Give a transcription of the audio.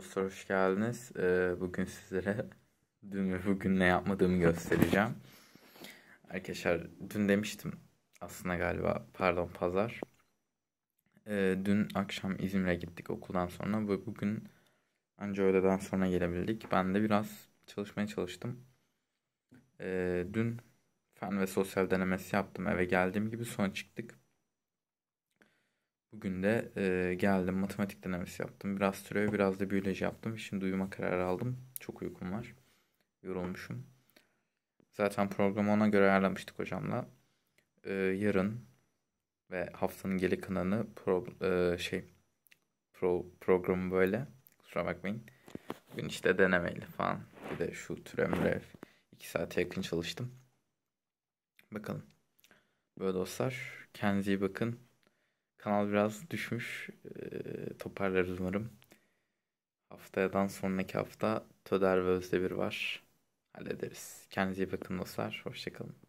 dostlar hoş geldiniz. Ee, bugün sizlere dün ve bugün ne yapmadığımı göstereceğim. Arkadaşlar dün demiştim aslında galiba pardon pazar. Ee, dün akşam İzmir'e gittik okuldan sonra ve bugün ancak öğleden sonra gelebildik. Ben de biraz çalışmaya çalıştım. Ee, dün fen ve sosyal denemesi yaptım eve geldiğim gibi sonra çıktık çok günde e, geldim. Matematik denemesi yaptım. Biraz türev, biraz da biyoloji yaptım. Şimdi uyuma kararı aldım. Çok uykum var. Yorulmuşum. Zaten programı ona göre ayarlamıştık hocamla. E, yarın ve haftanın geri kalanı pro, e, şey pro, programı böyle. Kusura bakmayın. Bugün işte denemeyle falan. Bir de şu türev mürev. 2 saate yakın çalıştım. Bakalım. Böyle dostlar. Kendinize iyi bakın. Kanal biraz düşmüş. E, toparlarız umarım. Haftadan sonraki hafta Töder ve Özdemir var. Hallederiz. Kendinize iyi bakın dostlar. Hoşçakalın.